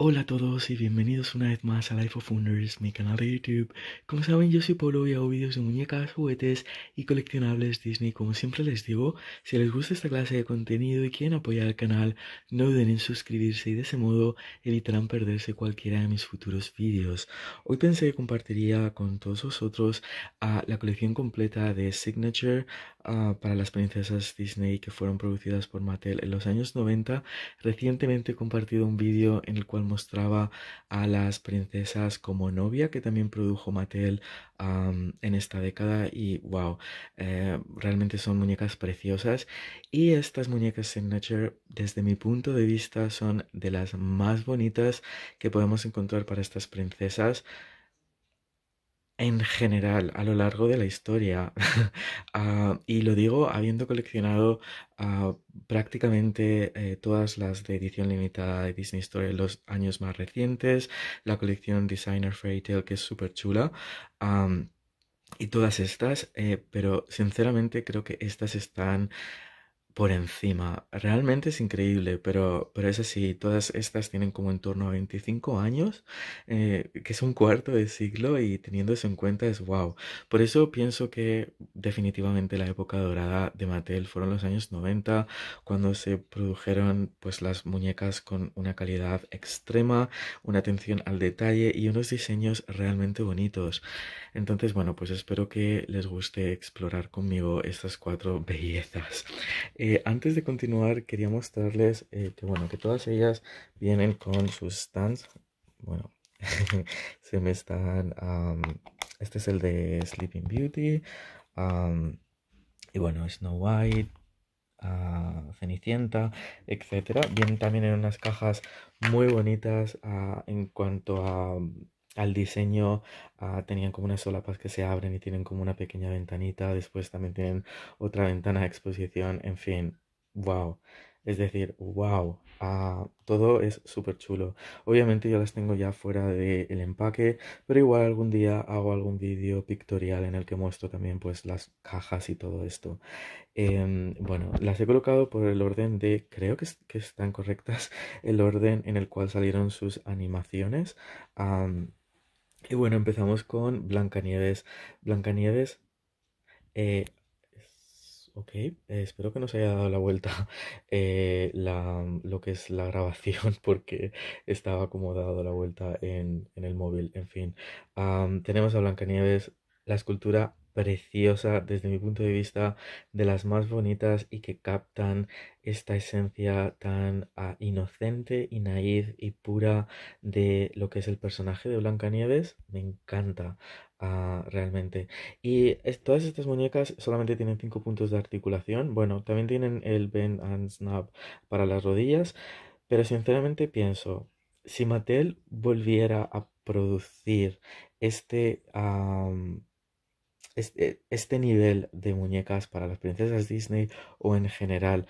Hola a todos y bienvenidos una vez más a Life of Wonders, mi canal de YouTube. Como saben, yo soy Polo y hago vídeos de muñecas, juguetes y coleccionables Disney. Como siempre les digo, si les gusta esta clase de contenido y quieren apoyar al canal, no duden en suscribirse y de ese modo evitarán perderse cualquiera de mis futuros vídeos. Hoy pensé que compartiría con todos vosotros ah, la colección completa de Signature Ah, para las princesas Disney que fueron producidas por Mattel en los años 90. Recientemente he compartido un vídeo en el cual mostraba a las princesas como novia que también produjo Mattel en esta década y wow, eh, realmente son muñecas preciosas. Y estas muñecas Signature, desde mi punto de vista, son de las más bonitas que podemos encontrar para estas princesas en general a lo largo de la historia. Ah, y lo digo habiendo coleccionado ah, prácticamente eh, todas las de edición limitada de Disney Story en los años más recientes, la colección Designer Fairy Tale, que es súper chula. y todas estas, eh, pero sinceramente creo que estas están por encima. Realmente es increíble, pero, pero es así. Todas estas tienen como en torno a 25 años, eh, que es un cuarto de siglo, y teniendo eso en cuenta es wow. Por eso pienso que definitivamente la época dorada de Mattel fueron los años 90, cuando se produjeron pues las muñecas con una calidad extrema, una atención al detalle y unos diseños realmente bonitos. Entonces, bueno, pues espero que les guste explorar conmigo estas cuatro bellezas. Eh, antes de continuar, quería mostrarles eh, que, bueno, que todas ellas vienen con sus stands. Bueno, se me están... este es el de Sleeping Beauty. y bueno, Snow White, ah, Cenicienta, etc. Vienen también en unas cajas muy bonitas ah, en cuanto a al diseño ah, tenían como unas solapas que se abren y tienen como una pequeña ventanita, después también tienen otra ventana de exposición, en fin, wow. Es decir, wow, ah, todo es súper chulo. Obviamente yo las tengo ya fuera del empaque, pero igual algún día hago algún vídeo pictorial en el que muestro también pues las cajas y todo esto. Em, bueno, las he colocado por el orden de, creo que, están correctas, el orden en el cual salieron sus animaciones. Y bueno, empezamos con Blancanieves. Blancanieves, eh, ok, eh, espero que nos haya dado la vuelta eh, lo que es la grabación porque estaba como dado la vuelta en, el móvil. En fin, tenemos a Blancanieves, la escultura preciosa desde mi punto de vista, de las más bonitas y que captan esta esencia tan ah, inocente y naíz y pura de lo que es el personaje de Blancanieves. Me encanta ah, realmente. Y todas estas muñecas solamente tienen cinco puntos de articulación. Bueno, también tienen el bend and snap para las rodillas, pero sinceramente pienso, si Mattel volviera a producir este eh, este, nivel de muñecas para las princesas Disney o en general.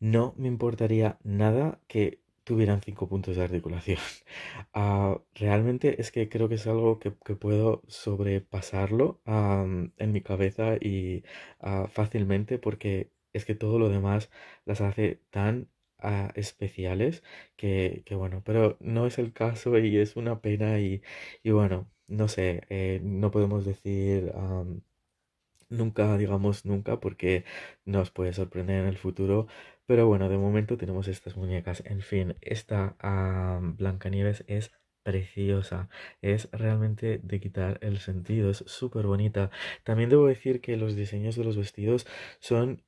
No me importaría nada que tuvieran cinco puntos de articulación. Ah, realmente es que creo que es algo que, puedo sobrepasarlo en mi cabeza y ah, fácilmente porque es que todo lo demás las hace tan ah, especiales que, bueno, pero no es el caso y es una pena y bueno, no sé, eh, no podemos decir nunca, digamos nunca, porque nos puede sorprender en el futuro. Pero bueno, de momento tenemos estas muñecas. En fin, esta Blancanieves es preciosa. Es realmente de quitar el sentido. Es súper bonita. También debo decir que los diseños de los vestidos son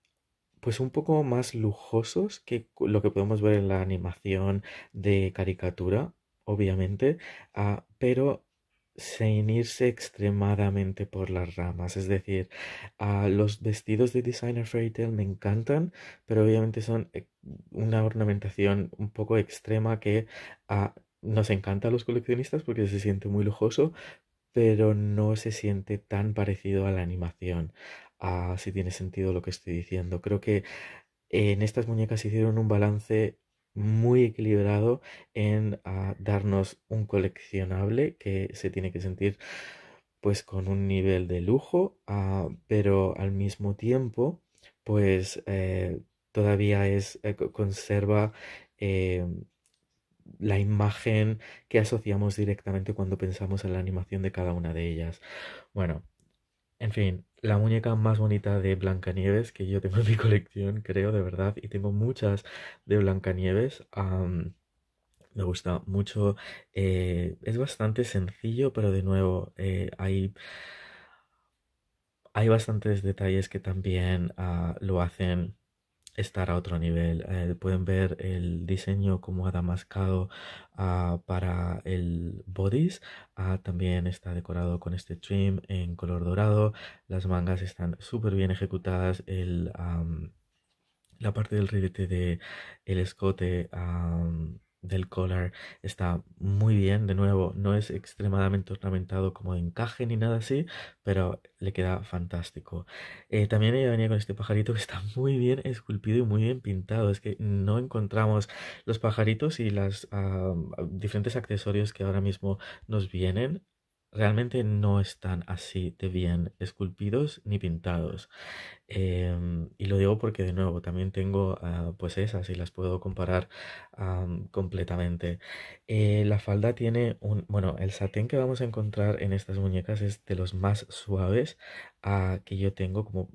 pues un poco más lujosos que lo que podemos ver en la animación de caricatura, obviamente, ah, pero se irse extremadamente por las ramas. Es decir, a los vestidos de Designer Fairy Tale me encantan, pero obviamente son eh, una ornamentación un poco extrema que ah, nos encanta a los coleccionistas porque se siente muy lujoso, pero no se siente tan parecido a la animación. Ah, si tiene sentido lo que estoy diciendo. Creo que en estas muñecas hicieron un balance muy equilibrado en ah, darnos un coleccionable que se tiene que sentir pues con un nivel de lujo, ah, pero al mismo tiempo pues eh, todavía es, eh, conserva eh, la imagen que asociamos directamente cuando pensamos en la animación de cada una de ellas. Bueno, en fin, la muñeca más bonita de Blancanieves que yo tengo en mi colección, creo, de verdad. Y tengo muchas de Blancanieves. me gusta mucho. Eh, es bastante sencillo, pero de nuevo, eh, hay, hay bastantes detalles que también ah, lo hacen estar a otro nivel. Eh, pueden ver el diseño como ha damascado ah, para el bodice. Ah, también está decorado con este trim en color dorado. Las mangas están súper bien ejecutadas. El, la parte del ribete de el escote del collar está muy bien. De nuevo, no es extremadamente ornamentado como de encaje ni nada así, pero le queda fantástico. Eh, también ella venía con este pajarito que está muy bien esculpido y muy bien pintado. Es que no encontramos los pajaritos y los ah, diferentes accesorios que ahora mismo nos vienen realmente no están así de bien esculpidos ni pintados. Em, y lo digo porque de nuevo también tengo ah, pues esas y las puedo comparar completamente. Eh, la falda tiene un, bueno, el satén que vamos a encontrar en estas muñecas es de los más suaves ah, que yo tengo, como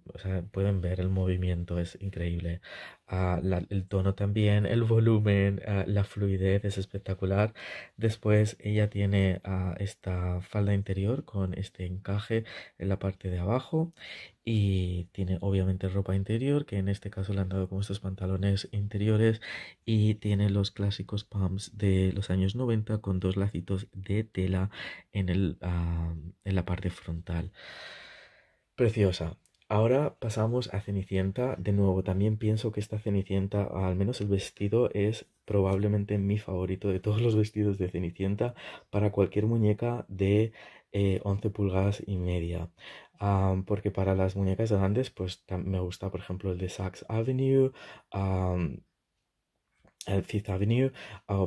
pueden ver el movimiento es increíble. Ah, el tono también, el volumen, la fluidez es espectacular. Después ella tiene esta falda interior con este encaje en la parte de abajo y tiene obviamente ropa interior, que en este caso le han dado con estos pantalones interiores y tiene los clásicos pumps de los años 90 con dos lacitos de tela en, el, ah, en la parte frontal. Preciosa. Ahora pasamos a Cenicienta. De nuevo, también pienso que esta Cenicienta, al menos el vestido, es probablemente mi favorito de todos los vestidos de Cenicienta para cualquier muñeca de 11 eh, pulgadas y media porque para las muñecas grandes, pues me gusta, por ejemplo, el de Saks Avenue, el Fifth Avenue,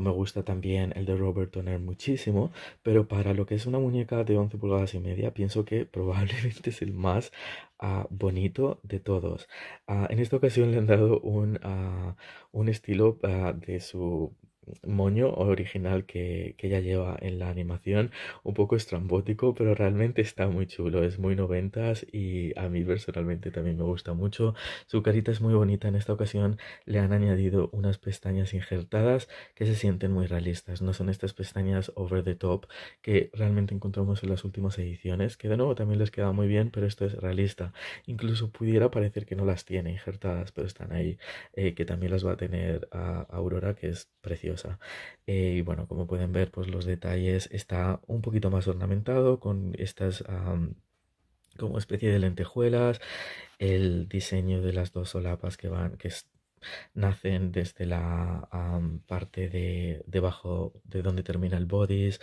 me gusta también el de Robert toner muchísimo, pero para lo que es una muñeca de 11 pulgadas y media, pienso que probablemente es el más ah, bonito de todos. Ah, en esta ocasión le han dado un, ah, un estilo de su moño original que, que, ella lleva en la animación, un poco estrambótico, pero realmente está muy chulo, es muy noventas y a mí personalmente también me gusta mucho. Su carita es muy bonita, en esta ocasión le han añadido unas pestañas injertadas que se sienten muy realistas, no son estas pestañas over the top que realmente encontramos en las últimas ediciones, que de nuevo también les queda muy bien, pero esto es realista. Incluso pudiera parecer que no las tiene injertadas, pero están ahí, eh, que también las va a tener a Aurora, que es preciosa eh, y bueno, como pueden ver, pues los detalles está un poquito más ornamentado con estas como especie de lentejuelas, el diseño de las dos solapas que van, que nacen desde la parte de debajo de donde termina el bodice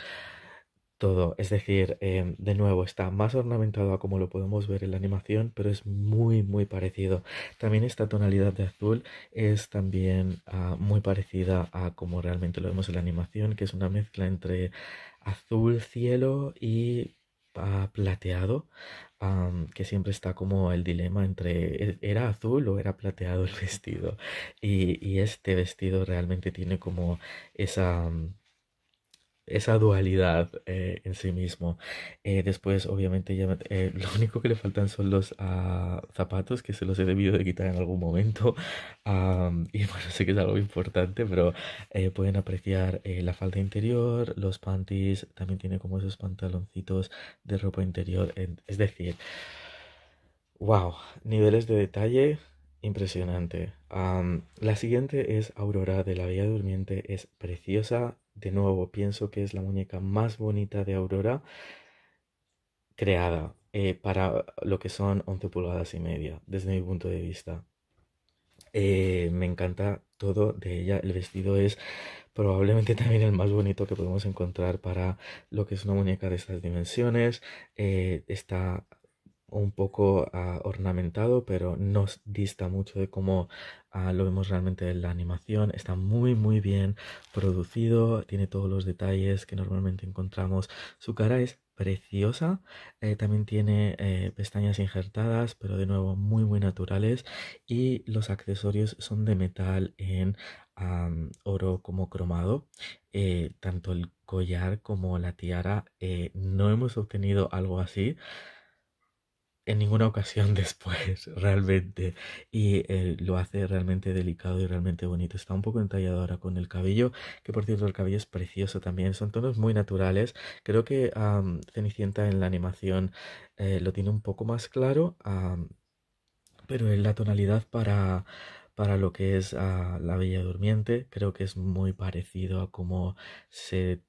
todo. Es decir, em, de nuevo, está más ornamentado a como lo podemos ver en la animación, pero es muy, muy parecido. También esta tonalidad de azul es también ah, muy parecida a como realmente lo vemos en la animación, que es una mezcla entre azul cielo y ah, plateado, que siempre está como el dilema entre ¿e-, era azul o era plateado el vestido. Y, este vestido realmente tiene como esa esa dualidad eh, en sí mismo. Eh, después, obviamente, eh, lo único que le faltan son los ah, zapatos, que se los he debido de quitar en algún momento. y bueno, sé que es algo importante, pero pueden apreciar la falda interior, los panties, también tiene como esos pantaloncitos de ropa interior. es decir, wow, niveles de detalle impresionante. la siguiente es Aurora de la Bella Durmiente, es preciosa, de nuevo, pienso que es la muñeca más bonita de Aurora creada eh, para lo que son 11 pulgadas y media, desde mi punto de vista. Eh, me encanta todo de ella. El vestido es probablemente también el más bonito que podemos encontrar para lo que es una muñeca de estas dimensiones. Eh, está un poco ah, ornamentado, pero no dista mucho de cómo ah, lo vemos realmente en la animación. Está muy, muy bien producido, tiene todos los detalles que normalmente encontramos. Su cara es preciosa, eh, también tiene eh, pestañas injertadas, pero de nuevo muy, muy naturales. Y los accesorios son de metal en oro como cromado. Eh, tanto el collar como la tiara, no hemos obtenido algo así en ninguna ocasión después, realmente. Y eh, lo hace realmente delicado y realmente bonito. Está un poco entallado ahora con el cabello, que por cierto el cabello es precioso también. Son tonos muy naturales. Creo que Cenicienta en la animación eh, lo tiene un poco más claro, pero en la tonalidad para para lo que es ah, la Bella Durmiente. Creo que es muy parecido a cómo se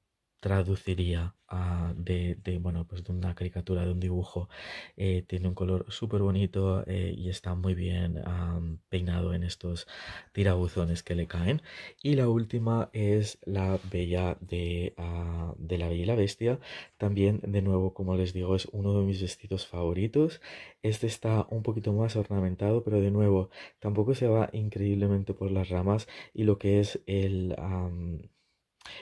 traduciría de, bueno, pues de una caricatura, de un dibujo. Eh, tiene un color súper bonito eh, y está muy bien peinado en estos tirabuzones que le caen. Y la última es la Bella ah, de, la Bella y la Bestia. También, de nuevo, como les digo, es uno de mis vestidos favoritos. Este está un poquito más ornamentado, pero de nuevo, tampoco se va increíblemente por las ramas y lo que es el...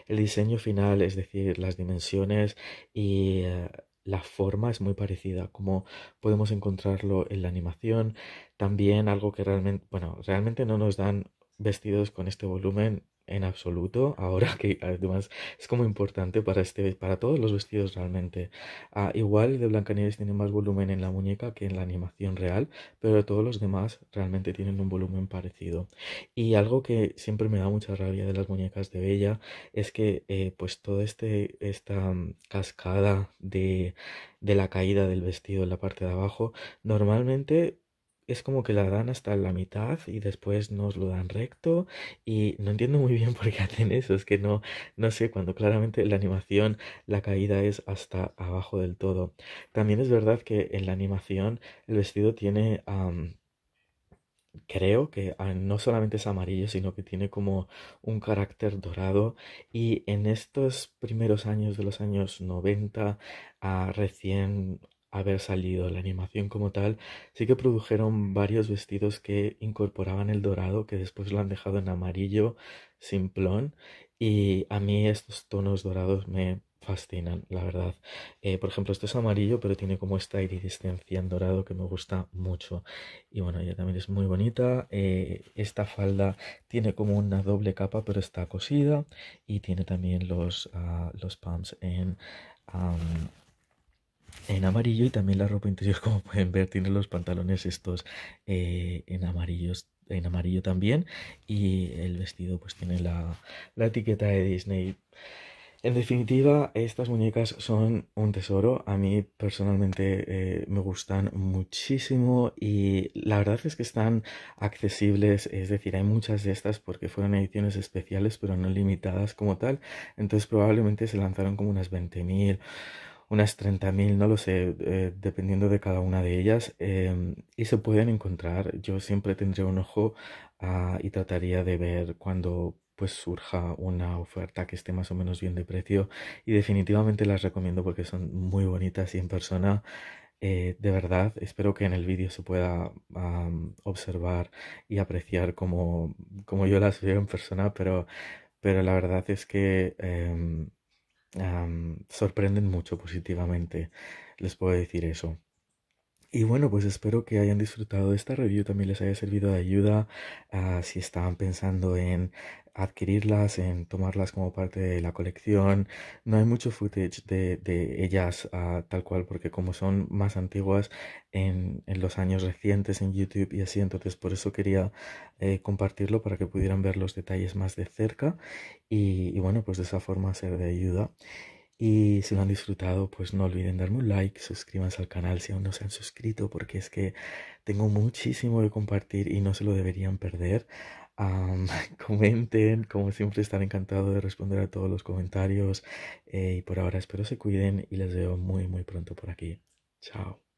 El diseño final, es decir, las dimensiones y eh, la forma es muy parecida, como podemos encontrarlo en la animación. También algo que realmente, bueno, realmente no nos dan vestidos con este volumen en absoluto ahora que además es como importante para este para todos los vestidos realmente ah, igual de Blancanieves tiene más volumen en la muñeca que en la animación real pero todos los demás realmente tienen un volumen parecido y algo que siempre me da mucha rabia de las muñecas de Bella es que eh, pues toda este esta cascada de de la caída del vestido en la parte de abajo normalmente es como que la dan hasta la mitad y después nos lo dan recto y no entiendo muy bien por qué hacen eso, es que no, no sé, cuando claramente la animación la caída es hasta abajo del todo. También es verdad que en la animación el vestido tiene... creo que ah, no solamente es amarillo, sino que tiene como un carácter dorado. Y en estos primeros años de los años 90, a ah, recién haber salido la animación como tal, sí que produjeron varios vestidos que incorporaban el dorado, que después lo han dejado en amarillo simplón. Y a mí estos tonos dorados me fascinan, la verdad. Eh, por ejemplo, este es amarillo, pero tiene como esta iridescencia en dorado que me gusta mucho. Y bueno, ella también es muy bonita. Eh, esta falda tiene como una doble capa, pero está cosida. Y tiene también los, ah, los pumps en en amarillo y también la ropa interior como pueden ver tiene los pantalones estos eh, en amarillos en amarillo también y el vestido pues tiene la, etiqueta de Disney en definitiva, estas muñecas son un tesoro. A mí personalmente eh, me gustan muchísimo y la verdad es que están accesibles. Es decir, hay muchas de estas porque fueron ediciones especiales pero no limitadas como tal. Entonces probablemente se lanzaron como unas 20.000 unas 30.000, no lo sé, eh, dependiendo de cada una de ellas, em, y se pueden encontrar. Yo siempre tendría un ojo ah, y trataría de ver cuando pues surja una oferta que esté más o menos bien de precio y definitivamente las recomiendo porque son muy bonitas y en persona eh, de verdad espero que en el vídeo se pueda observar y apreciar como, como yo las veo en persona pero, pero la verdad es que em, sorprenden mucho positivamente, les puedo decir eso. Y bueno, pues espero que hayan disfrutado de esta review, también les haya servido de ayuda ah, si estaban pensando en adquirirlas, en tomarlas como parte de la colección. No hay mucho footage de, ellas ah, tal cual, porque como son más antiguas en, en, los años recientes en YouTube y así, entonces por eso quería eh, compartirlo para que pudieran ver los detalles más de cerca y, y bueno, pues de esa forma ser de ayuda. Y si lo han disfrutado, pues no olviden darme un like, suscríbanse al canal si aún no se han suscrito, porque es que tengo muchísimo que compartir y no se lo deberían perder. comenten, como siempre estaré encantado de responder a todos los comentarios. Eh, y por ahora espero se cuiden y les veo muy muy pronto por aquí. Chao.